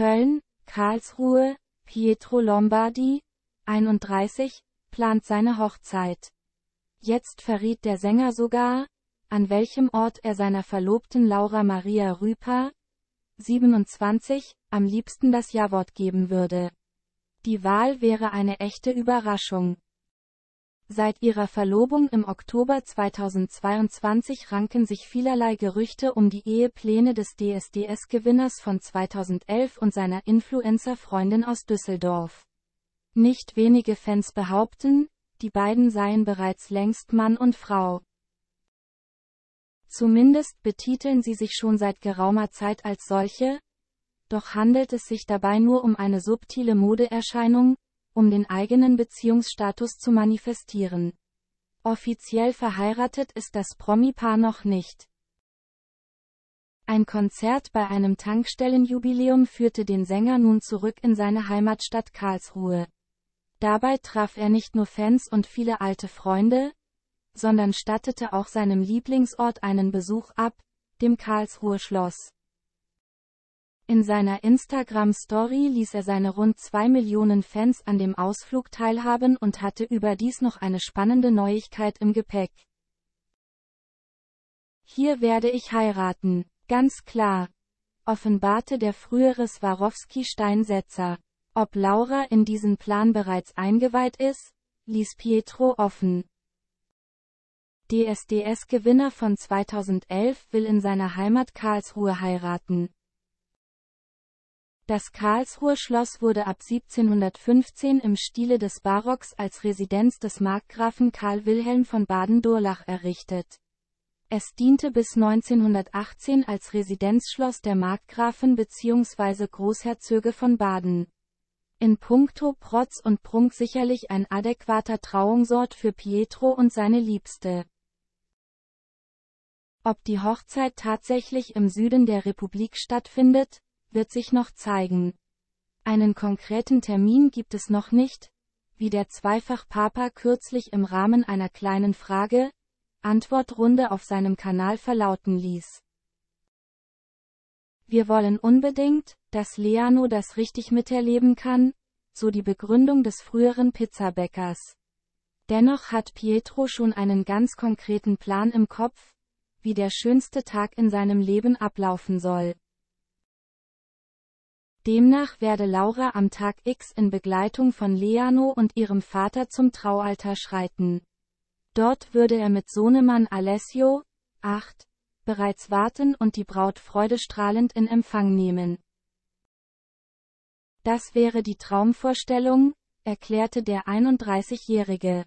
Köln, Karlsruhe, Pietro Lombardi, 31, plant seine Hochzeit. Jetzt verriet der Sänger sogar, an welchem Ort er seiner Verlobten Laura Maria Rüper, 27, am liebsten das Jawort geben würde. Die Wahl wäre eine echte Überraschung. Seit ihrer Verlobung im Oktober 2022 ranken sich vielerlei Gerüchte um die Ehepläne des DSDS-Gewinners von 2011 und seiner Influencer-Freundin aus Düsseldorf. Nicht wenige Fans behaupten, die beiden seien bereits längst Mann und Frau. Zumindest betiteln sie sich schon seit geraumer Zeit als solche, doch handelt es sich dabei nur um eine subtile Modeerscheinung, um den eigenen Beziehungsstatus zu manifestieren. Offiziell verheiratet ist das Promi-Paar noch nicht. Ein Konzert bei einem Tankstellenjubiläum führte den Sänger nun zurück in seine Heimatstadt Karlsruhe. Dabei traf er nicht nur Fans und viele alte Freunde, sondern stattete auch seinem Lieblingsort einen Besuch ab, dem Karlsruher Schloss. In seiner Instagram-Story ließ er seine rund 2 Millionen Fans an dem Ausflug teilhaben und hatte überdies noch eine spannende Neuigkeit im Gepäck. Hier werde ich heiraten, ganz klar, offenbarte der frühere Swarovski-Steinsetzer. Ob Laura in diesen Plan bereits eingeweiht ist, ließ Pietro offen. DSDS-Gewinner von 2011 will in seiner Heimat Karlsruhe heiraten. Das Karlsruher Schloss wurde ab 1715 im Stile des Barocks als Residenz des Markgrafen Karl Wilhelm von Baden-Durlach errichtet. Es diente bis 1918 als Residenzschloss der Markgrafen bzw. Großherzöge von Baden. In puncto Protz und Prunk sicherlich ein adäquater Trauungsort für Pietro und seine Liebste. Ob die Hochzeit tatsächlich im Süden der Republik stattfindet, wird sich noch zeigen. Einen konkreten Termin gibt es noch nicht, wie der Zweifach-Papa kürzlich im Rahmen einer kleinen Frage, Antwortrunde auf seinem Kanal verlauten ließ. Wir wollen unbedingt, dass Leano das richtig miterleben kann, so die Begründung des früheren Pizzabäckers. Dennoch hat Pietro schon einen ganz konkreten Plan im Kopf, wie der schönste Tag in seinem Leben ablaufen soll. Demnach werde Laura am Tag X in Begleitung von Leano und ihrem Vater zum Traualter schreiten. Dort würde er mit Sohnemann Alessio, 8, bereits warten und die Braut freudestrahlend in Empfang nehmen. Das wäre die Traumvorstellung, erklärte der 31-Jährige.